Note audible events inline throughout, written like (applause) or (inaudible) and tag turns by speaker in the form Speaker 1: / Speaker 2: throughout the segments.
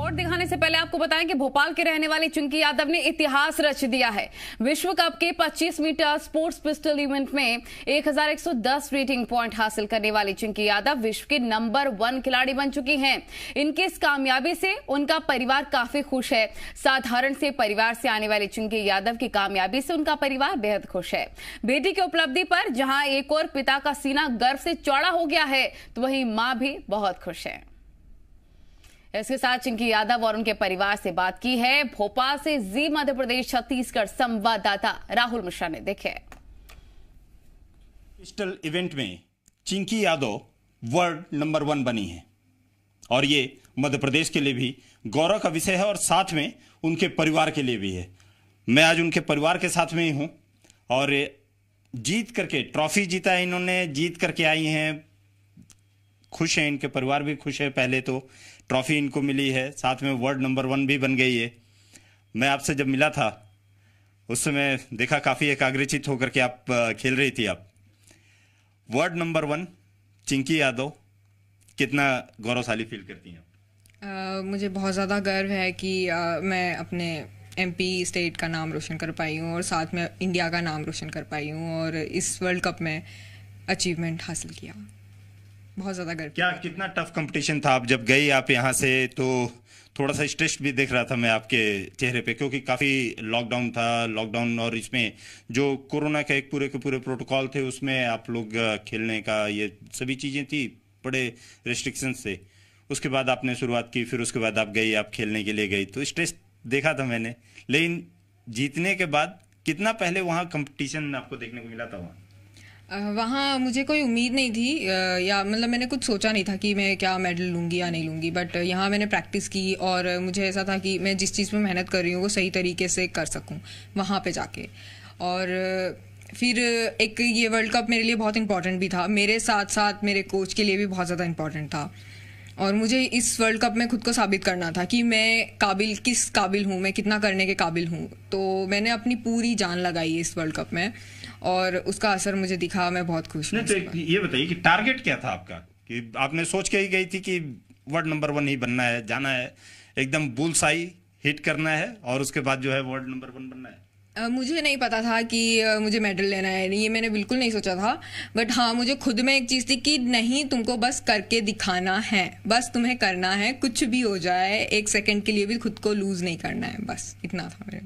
Speaker 1: Report दिखाने से पहले आपको बताएं कि भोपाल के रहने वाले चुंकी यादव ने इतिहास रच दिया है विश्व कप के 25 मीटर स्पोर्ट्स पिस्टल इवेंट में 1110 रेटिंग पॉइंट हासिल करने वाली चुंकी यादव विश्व के नंबर वन खिलाड़ी बन चुकी हैं इनकी इस कामयाबी से उनका परिवार काफी खुश है साधारण से परिवार से आने वाले चुंकी यादव की कामयाबी से उनका परिवार बेहद खुश है बेटी की उपलब्धि पर जहां एक और पिता का सीना गर्व से चौड़ा हो गया है तो वही माँ भी बहुत खुश है इसके साथ चिंकी यादव और उनके परिवार से बात की है भोपाल से जी मध्य प्रदेश छत्तीसगढ़ संवाददाता राहुल मिश्रा ने देखे
Speaker 2: क्रिस्टल इवेंट में Chinki Yadav world number one बनी है और ये मध्य प्रदेश के लिए भी गौरव का विषय है और साथ में उनके परिवार के लिए भी है मैं आज उनके परिवार के साथ में ही हूँ और जीत करके ट्रॉफी जीता है इन्होंने जीत करके आई हैं खुश हैं इनके परिवार भी खुश है पहले तो ट्रॉफी इनको मिली है साथ में वर्ल्ड नंबर वन भी बन गई है मैं आपसे जब मिला था उस समय देखा काफ़ी एकाग्रचित होकर के आप खेल रही थी आप world number one Chinki Yadav कितना गौरवशाली फील करती हैं
Speaker 3: आप मुझे बहुत ज़्यादा गर्व है कि आ, मैं अपने एमपी स्टेट का नाम रोशन कर पाई हूँ और साथ में इंडिया का नाम रोशन कर पाई हूँ और इस वर्ल्ड कप में अचीवमेंट हासिल किया
Speaker 2: बहुत ज़्यादा गर्व क्या कितना टफ कंपटीशन था आप जब गई आप यहाँ से तो थोड़ा सा स्ट्रेस भी देख रहा था मैं आपके चेहरे पे क्योंकि काफ़ी लॉकडाउन था लॉकडाउन और इसमें जो कोरोना के एक पूरे के पूरे प्रोटोकॉल थे उसमें आप लोग खेलने का ये सभी चीज़ें थी बड़े रिस्ट्रिक्शन से उसके बाद आपने शुरुआत की फिर उसके बाद आप गई आप खेलने के लिए गई तो स्ट्रेस देखा था मैंने लेकिन जीतने के बाद कितना पहले वहाँ कंपटीशन आपको देखने को मिला था वहाँ
Speaker 3: वहाँ मुझे कोई उम्मीद नहीं थी या मतलब मैंने कुछ सोचा नहीं था कि मैं क्या मेडल लूँगी या नहीं लूँगी बट यहाँ मैंने प्रैक्टिस की और मुझे ऐसा था कि मैं जिस चीज़ में मेहनत कर रही हूँ वो सही तरीके से कर सकूँ वहाँ पे जाके और फिर एक ये वर्ल्ड कप मेरे लिए बहुत इंपॉर्टेंट भी था मेरे साथ साथ मेरे कोच के लिए भी बहुत ज़्यादा इम्पॉर्टेंट था और मुझे इस वर्ल्ड कप में खुद को साबित करना था कि मैं काबिल किस काबिल हूँ मैं कितना करने के काबिल हूँ तो मैंने अपनी पूरी जान लगाई इस वर्ल्ड कप में और उसका असर मुझे दिखा मैं बहुत खुश हूँ तो
Speaker 2: ये बताइए कि टारगेट क्या था आपका कि आपने सोच के ही गई थी कि वर्ल्ड नंबर वन ही बनना है जाना है एकदम बुलसाई हिट करना है और उसके बाद जो है वर्ल्ड नंबर वन बनना
Speaker 3: है Uh, मुझे नहीं पता था कि uh, मुझे मेडल लेना है ये मैंने बिल्कुल नहीं सोचा था बट हाँ मुझे खुद में एक चीज़ थी कि नहीं तुमको बस करके दिखाना है बस तुम्हें करना है कुछ भी हो जाए एक सेकंड के लिए भी खुद को लूज़ नहीं करना है बस इतना था मेरे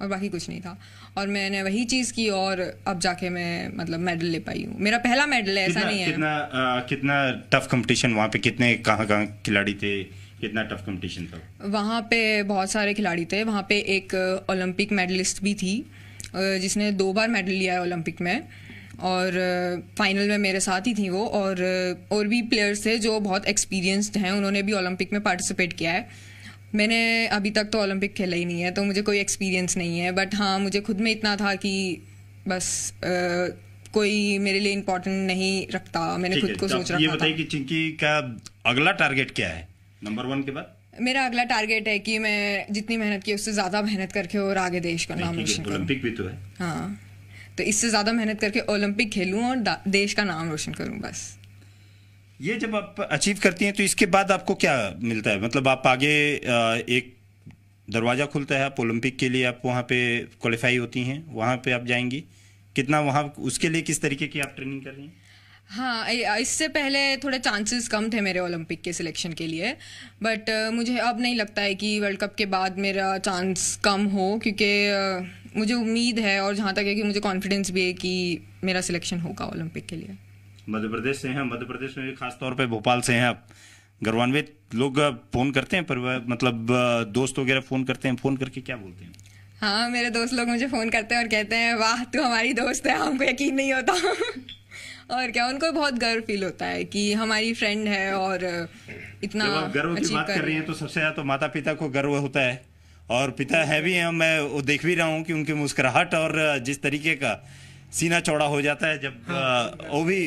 Speaker 3: और बाकी कुछ नहीं था और मैंने वही चीज़ की और अब जाके मैं मतलब मेडल ले पाई हूँ मेरा पहला मेडल है ऐसा नहीं है कितना
Speaker 2: आ, कितना टफ कंपटीशन वहाँ पे कितने कहाँ कहाँ खिलाड़ी थे कितना टफ कंपटीशन था
Speaker 3: वहाँ पे बहुत सारे खिलाड़ी थे वहाँ पे एक ओलंपिक मेडलिस्ट भी थी जिसने दो बार मेडल लिया है ओलंपिक में और फाइनल में मेरे साथ ही थी वो और और भी प्लेयर्स थे जो बहुत एक्सपीरियंस्ड हैं उन्होंने भी ओलंपिक में पार्टिसिपेट किया है मैंने अभी तक तो ओलंपिक खेला ही नहीं है तो मुझे कोई एक्सपीरियंस नहीं है बट हाँ मुझे खुद में इतना था कि बस आ, कोई मेरे लिए इम्पोर्टेंट नहीं रखता मैंने खुद को तो सोच रखा ये कि
Speaker 2: चिंकी का अगला टारगेट क्या है नंबर वन के बाद
Speaker 3: मेरा अगला टारगेट है कि मैं जितनी मेहनत की उससे ज्यादा मेहनत करके और आगे देश का नाम रोशन करूं ओलंपिक भी तो है हाँ तो इससे ज्यादा मेहनत करके ओलंपिक खेलूं और देश का नाम रोशन करूं बस
Speaker 2: ये जब आप अचीव करती हैं तो इसके बाद आपको क्या मिलता है मतलब आप आगे एक दरवाज़ा खुलता है आप ओलंपिक के लिए आप वहाँ पे क्वालिफाई होती हैं वहाँ पे आप जाएंगी कितना वहाँ उसके लिए किस तरीके की आप ट्रेनिंग कर रही हैं
Speaker 3: हाँ इससे पहले थोड़े चांसेस कम थे मेरे ओलंपिक के सिलेक्शन के लिए बट मुझे अब नहीं लगता है कि वर्ल्ड कप के बाद मेरा चांस कम हो क्योंकि मुझे उम्मीद है और जहाँ तक है कि मुझे कॉन्फिडेंस भी है कि मेरा सिलेक्शन होगा ओलंपिक के लिए
Speaker 2: मध्य प्रदेश से हैं मध्य प्रदेश में भी तौर पे भोपाल से हैं आप गौरवान्वित लोग फ़ोन करते हैं पर मतलब दोस्त वगैरह फ़ोन करते हैं फ़ोन करके क्या बोलते हैं
Speaker 3: हाँ मेरे दोस्त लोग मुझे फ़ोन करते हैं और कहते हैं वाह तू हमारी दोस्त है हमको यकीन नहीं होता (laughs) और क्या उनको बहुत गर्व फील होता है कि हमारी फ्रेंड है और इतना गर्व की बात कर रही
Speaker 2: हैं तो सबसे ज़्यादा तो माता पिता को गर्व होता है और पिता है भी हैं मैं वो देख भी रहा हूँ कि उनकी मुस्कुराहट और जिस तरीके का सीना चौड़ा हो जाता है जब हाँ, वो भी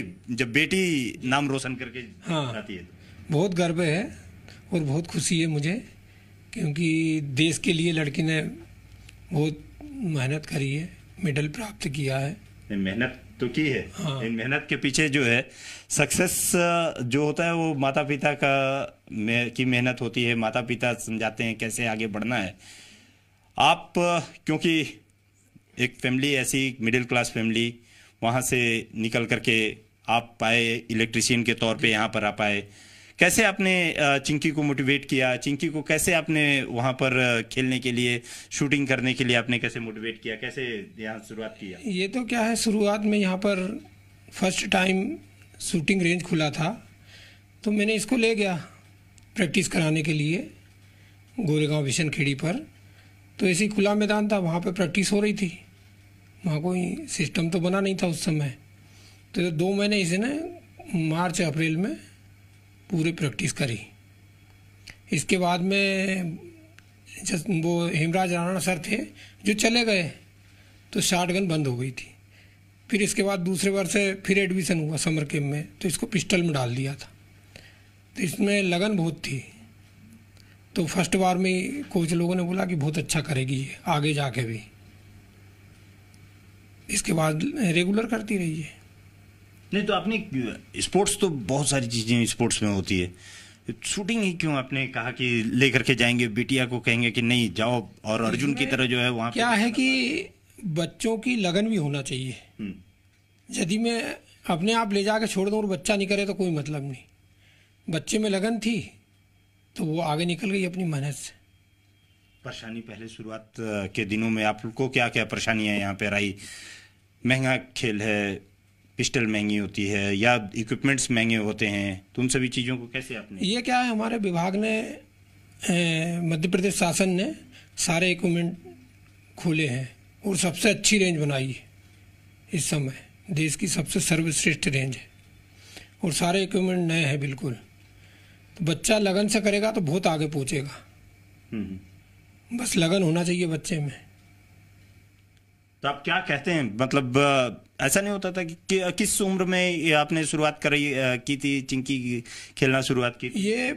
Speaker 2: जब बेटी नाम रोशन करके
Speaker 4: हाँ, आती है तो। बहुत गर्व है और बहुत खुशी है मुझे क्योंकि देश के लिए लड़की ने बहुत मेहनत करी है मेडल प्राप्त किया है
Speaker 2: मेहनत तो की है हाँ। इन मेहनत के पीछे जो है सक्सेस जो होता है वो माता पिता का की मेहनत होती है माता पिता समझाते हैं कैसे आगे बढ़ना है आप क्योंकि एक फैमिली ऐसी मिडिल क्लास फैमिली वहाँ से निकल करके आप पाए इलेक्ट्रिशियन के तौर पे यहाँ पर आ पाए कैसे आपने चिंकी को मोटिवेट किया चिंकी को कैसे आपने वहाँ पर खेलने के लिए शूटिंग करने के लिए आपने कैसे मोटिवेट किया कैसे यहाँ शुरुआत किया
Speaker 4: ये तो क्या है शुरुआत में यहाँ पर फर्स्ट टाइम शूटिंग रेंज खुला था तो मैंने इसको ले गया प्रैक्टिस कराने के लिए गोरेगांव विशन खेड़ी पर तो ऐसे खुला मैदान था वहाँ पर प्रैक्टिस हो रही थी वहाँ कोई सिस्टम तो बना नहीं था उस समय तो दो महीने इसे ने मार्च अप्रैल में पूरी प्रैक्टिस करी इसके बाद में वो हेमराज राणा सर थे जो चले गए तो शार्टगन बंद हो गई थी फिर इसके बाद दूसरे बार से फिर एडमिशन हुआ समर कैम्प में तो इसको पिस्टल में डाल दिया था तो इसमें लगन बहुत थी तो फर्स्ट बार में कोच लोगों ने बोला कि बहुत अच्छा करेगी ये आगे जाके भी इसके बाद रेगुलर करती रही है
Speaker 2: नहीं तो आपने स्पोर्ट्स तो बहुत सारी चीज़ें स्पोर्ट्स में होती है शूटिंग ही क्यों आपने कहा कि लेकर के जाएंगे बिटिया को कहेंगे कि नहीं जाओ और अर्जुन की तरह जो है वहाँ क्या
Speaker 4: है कि बच्चों की लगन भी होना चाहिए
Speaker 1: हम्म।
Speaker 4: यदि मैं अपने आप ले जाके छोड़ दूँ और बच्चा नहीं करे तो कोई मतलब नहीं बच्चे में लगन थी तो वो आगे निकल गई अपनी मेहनत से
Speaker 2: परेशानी पहले शुरुआत के दिनों में आपको क्या क्या परेशानियाँ यहाँ पर आई महंगा खेल है पिस्टल महंगी होती है या इक्विपमेंट्स महंगे होते हैं तो उन सभी चीज़ों को कैसे आपने
Speaker 4: ये क्या है हमारे विभाग ने मध्य प्रदेश शासन ने सारे इक्विपमेंट खोले हैं और सबसे अच्छी रेंज बनाई है इस समय देश की सबसे सर्वश्रेष्ठ रेंज है और सारे इक्विपमेंट नए हैं बिल्कुल तो बच्चा लगन से करेगा तो बहुत आगे पहुँचेगा
Speaker 2: हम्म।
Speaker 4: बस लगन होना चाहिए बच्चे में
Speaker 2: तो आप क्या कहते हैं मतलब ऐसा नहीं होता था कि, कि किस उम्र में आपने शुरुआत करी की थी चिंकी खेलना शुरुआत की ये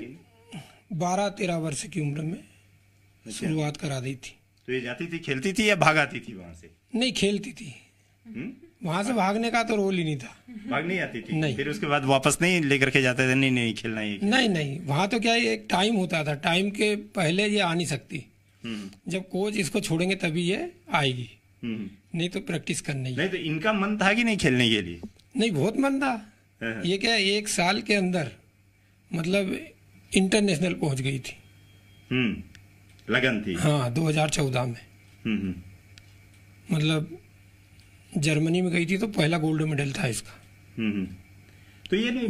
Speaker 4: बारह तेरह वर्ष की उम्र में अच्छा। शुरुआत करा दी थी तो ये जाती थी खेलती थी या
Speaker 2: भागाती थी वहाँ से
Speaker 4: नहीं खेलती थी हम्म? वहां से भागने का तो रोल ही नहीं था
Speaker 2: भाग नहीं आती थी नहीं फिर उसके बाद वापस नहीं लेकर के जाते थे नहीं नहीं खेलना ये
Speaker 4: खेलना। नहीं नहीं वहां तो क्या एक टाइम होता था टाइम के पहले ये आ नहीं सकती हम्म। जब कोच इसको छोड़ेंगे तभी ये आएगी हम्म। नहीं तो प्रैक्टिस करने नहीं तो इनका मन था कि नहीं खेलने के लिए नहीं बहुत मन था हाँ, हाँ। ये क्या एक साल के अंदर मतलब इंटरनेशनल पहुंच गई थी
Speaker 2: हम्म, लगन थी हाँ
Speaker 4: दो हजार चौदह में हम्म, मतलब जर्मनी में गई थी तो पहला गोल्ड मेडल था इसका
Speaker 2: तो ये नहीं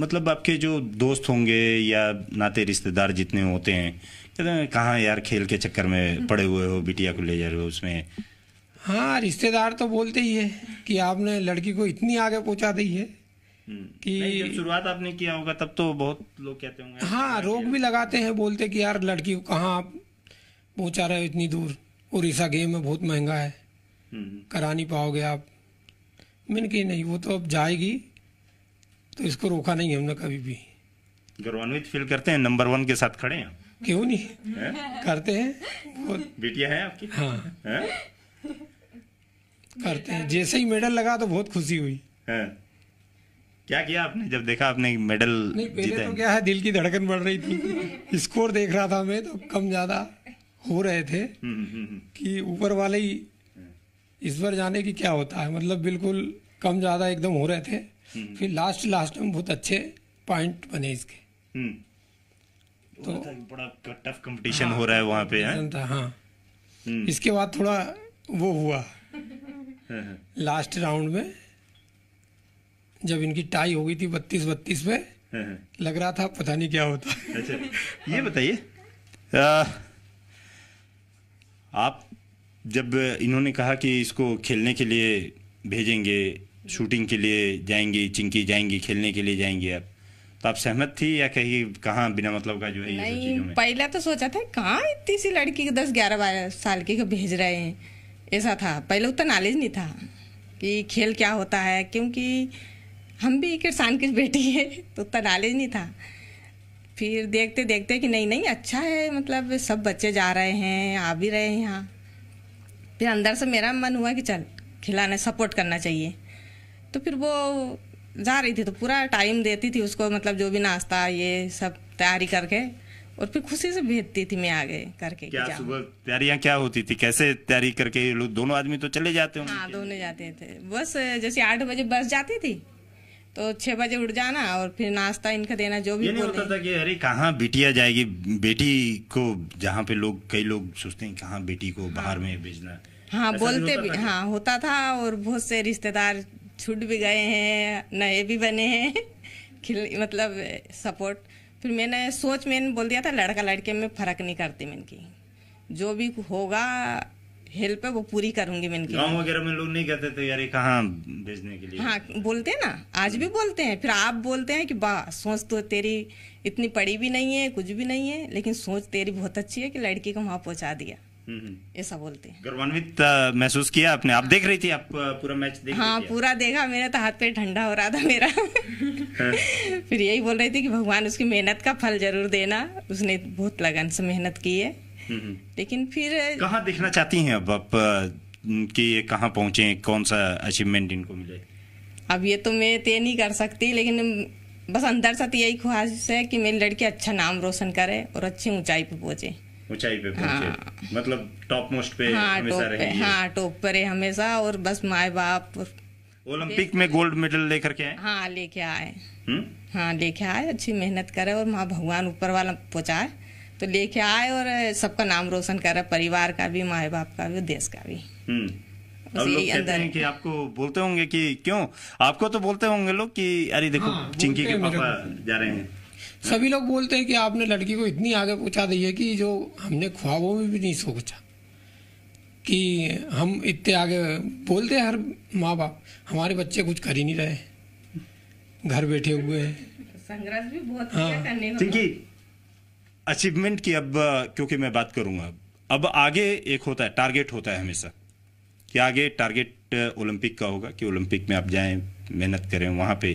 Speaker 2: मतलब आपके जो दोस्त होंगे या नाते रिश्तेदार जितने होते हैं कहते हैं कहाँ यार खेल के चक्कर में पड़े हुए हो बिटिया को ले जा रहे हो उसमें
Speaker 4: हाँ रिश्तेदार तो बोलते ही है कि आपने लड़की को इतनी आगे पहुँचा दी है
Speaker 2: हम्म। कि शुरुआत आपने किया होगा तब तो बहुत लोग कहते होंगे
Speaker 4: हाँ रोक भी लगाते हैं बोलते कि यार लड़की को कहाँ आप पहुँचा रहे हो इतनी दूर उड़ीसा गेम में बहुत महंगा है हम्म। करा नहीं पाओगे आप मैंने कही नहीं वो तो अब जाएगी तो इसको रोका नहीं हमने कभी भी
Speaker 2: गौरवान्वित फील करते हैं नंबर वन के साथ खड़े हैं
Speaker 4: क्यों नहीं है? करते हैं
Speaker 2: (laughs) बेटिया है आपकी हाँ है?
Speaker 4: करते हैं जैसे ही मेडल लगा तो बहुत खुशी हुई है?
Speaker 2: क्या किया आपने जब देखा आपने मेडल नहीं पहले तो
Speaker 4: क्या है दिल की धड़कन बढ़ रही थी स्कोर देख रहा था मैं तो कम ज्यादा हो रहे थे
Speaker 2: हम्म, हम्म, हम्म,
Speaker 4: कि ऊपर वाले ही इस बार जाने की क्या होता है मतलब बिल्कुल कम ज्यादा एकदम हो रहे थे हम्म। फिर लास्ट लास्ट में बहुत अच्छे पॉइंट बने इसके हम्म। तो, तो बड़ा टफ कंपटीशन हाँ, हो रहा है हाँ। वहाँ पे है? हाँ, हाँ। हम्म। इसके बाद थोड़ा वो हुआ लास्ट (laughs) हाँ, राउंड में जब इनकी टाई हो गई थी बत्तीस बत्तीस में लग रहा था पता नहीं क्या होता
Speaker 2: अच्छा
Speaker 4: (laughs) ये बताइए
Speaker 2: आप जब इन्होंने कहा कि इसको खेलने के लिए भेजेंगे शूटिंग के लिए जाएंगे चिंकी जाएंगी खेलने के लिए जाएंगी आप तो आप सहमत थी या कहीं कहाँ बिना मतलब का जो है
Speaker 1: नहीं पहला तो सोचा था कहाँ इतनी सी लड़की को दस ग्यारह बारह साल की को भेज रहे हैं ऐसा था पहले उतना नॉलेज नहीं था कि खेल क्या होता है क्योंकि हम भी किसान की बेटी है तो उतना नॉलेज नहीं था फिर देखते देखते कि नहीं नहीं अच्छा है मतलब सब बच्चे जा रहे हैं आ भी रहे हैं यहाँ फिर अंदर से मेरा मन हुआ कि चल खिलाना सपोर्ट करना चाहिए तो फिर वो जा रही थी तो पूरा टाइम देती थी उसको मतलब जो भी नाश्ता ये सब तैयारी करके और फिर खुशी से भेजती थी मैं आगे करके क्या सुबह
Speaker 2: तैयारियां क्या होती थी कैसे तैयारी करके दोनों आदमी तो चले जाते हाँ
Speaker 1: दोनों जाते थे बस जैसे आठ बजे बस जाती थी तो छह बजे उठ जाना और फिर नाश्ता इनका देना जो भी ये नहीं होता
Speaker 2: था कि अरे कहाँ बिटिया जाएगी बेटी को जहाँ पे लोग कई लोग सोचते हैं कहाँ बेटी को हाँ। बाहर में भेजना हाँ बोलते भी हाँ
Speaker 1: होता था और बहुत से रिश्तेदार छूट भी गए हैं नए भी बने हैं खिल मतलब सपोर्ट फिर मैंने सोच मैंने बोल दिया था लड़का लड़के में फ़र्क नहीं करती मैं की जो भी होगा हेल्प है वो पूरी करूंगी मैं गाँव वगैरह
Speaker 2: में लोग नहीं कहते थे यार कहाँ भेजने के लिए हाँ
Speaker 1: बोलते हैं ना आज भी बोलते हैं फिर आप बोलते हैं कि वाह सोच तो तेरी इतनी पड़ी भी नहीं है कुछ भी नहीं है लेकिन सोच तेरी बहुत अच्छी है कि लड़की को वहाँ पहुँचा दिया ऐसा बोलते हैं
Speaker 2: गौरवान्वित महसूस किया आपने आप देख रही थी आप पूरा मैच देख हाँ रही
Speaker 1: पूरा देखा मेरा तो हाथ पे ठंडा हो रहा था मेरा
Speaker 2: (laughs)
Speaker 1: फिर यही बोल रही थी कि भगवान उसकी मेहनत का फल जरूर देना उसने बहुत लगन से मेहनत की है लेकिन फिर कहाँ देखना
Speaker 2: चाहती हैं अब आप कि ये कहाँ पहुँचे कौन सा अचीवमेंट इनको मिले
Speaker 1: अब ये तो मैं तय नहीं कर सकती लेकिन बस अंदर से तो यही ख्वाहिश है कि मेरी लड़की अच्छा नाम रोशन करे और अच्छी ऊंचाई पर पहुंचे
Speaker 2: ऊंचाई पे पहुंचे हाँ, मतलब टॉप मोस्ट पे हाँ, हमेशा रहे हाँ
Speaker 1: टॉप पर है हमेशा और बस माए बाप
Speaker 2: ओलंपिक में गोल्ड मेडल लेकर के आए
Speaker 1: हाँ लेके आए हम्म? हाँ लेके आए अच्छी मेहनत करे और माँ भगवान ऊपर वाला पहुँचाए तो लेके आए और सबका नाम रोशन करे परिवार का भी माए बाप का भी देश का भी
Speaker 2: हम्म।
Speaker 1: अब लोग कहते हैं कि
Speaker 2: आपको बोलते होंगे कि क्यों आपको तो बोलते होंगे लोग कि अरे देखो हाँ, चिंकी के पापा जा रहे हैं
Speaker 4: सभी लोग बोलते हैं कि आपने लड़की को इतनी आगे पहुंचा दी है कि जो हमने ख्वाबों में भी नहीं सोचा कि हम इतने आगे बोलते हैं हर माँ बाप हमारे बच्चे कुछ कर ही नहीं रहे घर बैठे हुए हैं
Speaker 1: संघर्ष भी बहुत हाँ।
Speaker 2: अचीवमेंट की अब क्योंकि मैं बात करूंगा अब आगे एक होता है टारगेट होता है हमेशा कि आगे टारगेट ओलंपिक का होगा कि ओलंपिक में आप जाएं मेहनत करें वहां पे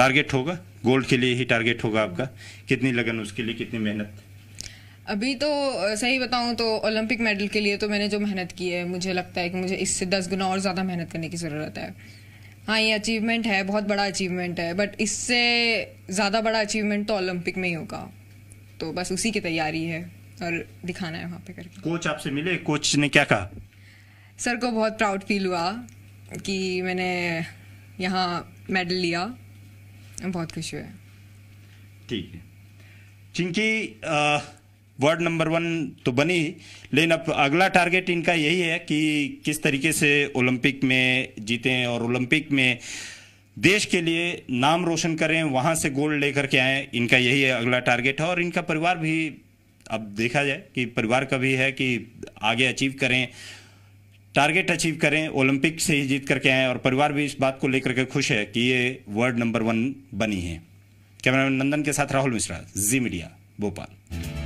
Speaker 2: टारगेट होगा गोल्ड के लिए ही टारगेट होगा आपका कितनी लगन उसके लिए कितनी मेहनत
Speaker 3: अभी तो सही बताऊं तो ओलंपिक मेडल के लिए तो मैंने जो मेहनत की है मुझे लगता है कि मुझे इससे दस गुना और ज़्यादा मेहनत करने की ज़रूरत है हाँ ये अचीवमेंट है बहुत बड़ा अचीवमेंट है बट इससे ज़्यादा बड़ा अचीवमेंट तो ओलंपिक में ही होगा तो बस उसी की तैयारी है और दिखाना है वहाँ पे करके
Speaker 2: कोच आपसे मिले कोच ने क्या
Speaker 3: कहा सर को बहुत प्राउड फील हुआ कि मैंने यहाँ मेडल लिया बहुत खुश हुए
Speaker 2: ठीक है चिंकी वार्ड नंबर वन तो बनी लेकिन अब अगला टारगेट इनका यही है कि किस तरीके से ओलंपिक में जीतें और ओलंपिक में देश के लिए नाम रोशन करें वहां से गोल्ड लेकर के आए इनका यही है अगला टारगेट है और इनका परिवार भी अब देखा जाए कि परिवार का भी है कि आगे अचीव करें टारगेट अचीव करें ओलंपिक से ही जीत करके आए और परिवार भी इस बात को लेकर के खुश है कि ये वर्ल्ड नंबर वन बनी है कैमरामैन नंदन के साथ राहुल मिश्रा जी मीडिया भोपाल